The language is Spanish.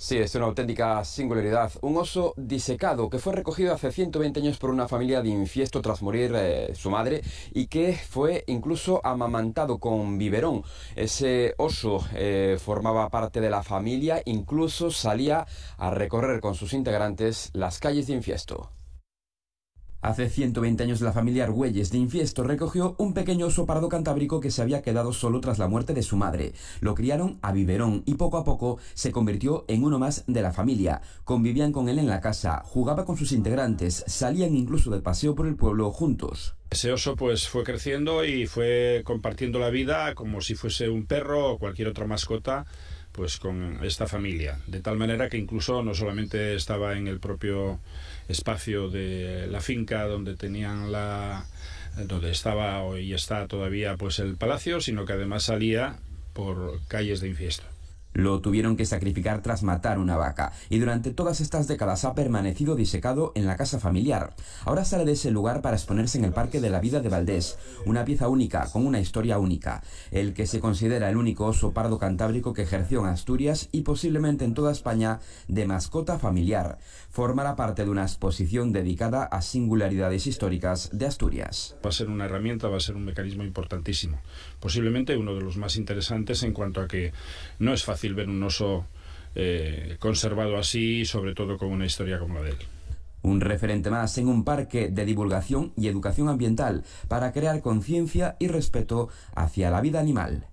Sí, es una auténtica singularidad. Un oso disecado que fue recogido hace 120 años por una familia de infiesto tras morir eh, su madre y que fue incluso amamantado con biberón. Ese oso eh, formaba parte de la familia, incluso salía a recorrer con sus integrantes las calles de infiesto. Hace 120 años la familia Argüelles de Infiesto recogió un pequeño oso pardo cantábrico que se había quedado solo tras la muerte de su madre. Lo criaron a biberón y poco a poco se convirtió en uno más de la familia. Convivían con él en la casa, jugaba con sus integrantes, salían incluso de paseo por el pueblo juntos. Ese oso pues fue creciendo y fue compartiendo la vida como si fuese un perro o cualquier otra mascota pues con esta familia. De tal manera que incluso no solamente estaba en el propio espacio de la finca donde tenían la donde estaba y está todavía pues el palacio, sino que además salía por calles de infiesto. Lo tuvieron que sacrificar tras matar una vaca y durante todas estas décadas ha permanecido disecado en la casa familiar. Ahora sale de ese lugar para exponerse en el Parque de la Vida de Valdés, una pieza única con una historia única, el que se considera el único oso pardo cantábrico que ejerció en Asturias y posiblemente en toda España de mascota familiar. Formará parte de una exposición dedicada a singularidades históricas de Asturias. Va a ser una herramienta, va a ser un mecanismo importantísimo, posiblemente uno de los más interesantes en cuanto a que no es fácil ver un oso eh, conservado así, sobre todo con una historia como la de él. Un referente más en un parque de divulgación y educación ambiental para crear conciencia y respeto hacia la vida animal.